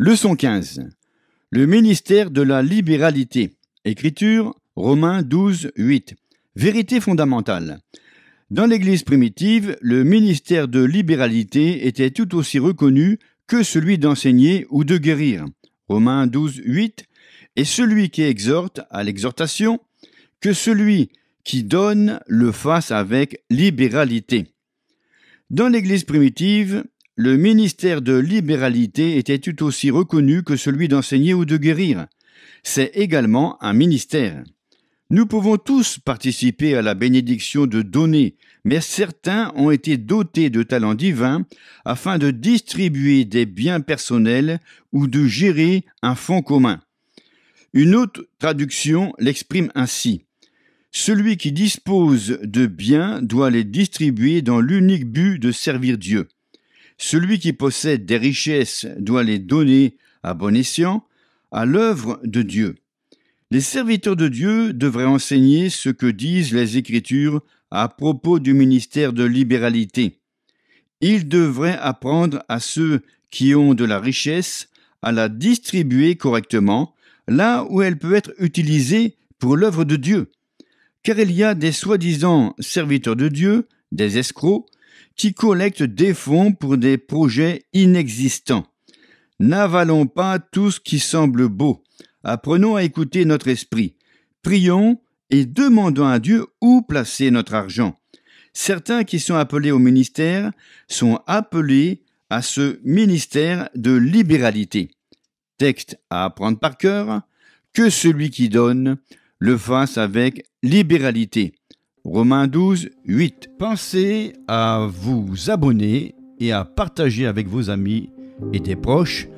Leçon 15. Le ministère de la libéralité. Écriture Romains 12, 8. Vérité fondamentale. Dans l'Église primitive, le ministère de libéralité était tout aussi reconnu que celui d'enseigner ou de guérir. Romains 12, 8. Et celui qui exhorte à l'exhortation, que celui qui donne le fasse avec libéralité. Dans l'Église primitive, le ministère de libéralité était tout aussi reconnu que celui d'enseigner ou de guérir. C'est également un ministère. Nous pouvons tous participer à la bénédiction de donner, mais certains ont été dotés de talents divins afin de distribuer des biens personnels ou de gérer un fonds commun. Une autre traduction l'exprime ainsi. Celui qui dispose de biens doit les distribuer dans l'unique but de servir Dieu. Celui qui possède des richesses doit les donner à bon escient à l'œuvre de Dieu. Les serviteurs de Dieu devraient enseigner ce que disent les Écritures à propos du ministère de libéralité. Ils devraient apprendre à ceux qui ont de la richesse à la distribuer correctement, là où elle peut être utilisée pour l'œuvre de Dieu. Car il y a des soi-disant serviteurs de Dieu, des escrocs, qui collecte des fonds pour des projets inexistants. N'avalons pas tout ce qui semble beau. Apprenons à écouter notre esprit. Prions et demandons à Dieu où placer notre argent. Certains qui sont appelés au ministère sont appelés à ce ministère de libéralité. Texte à apprendre par cœur, que celui qui donne le fasse avec libéralité. Romains 12, 8. Pensez à vous abonner et à partager avec vos amis et des proches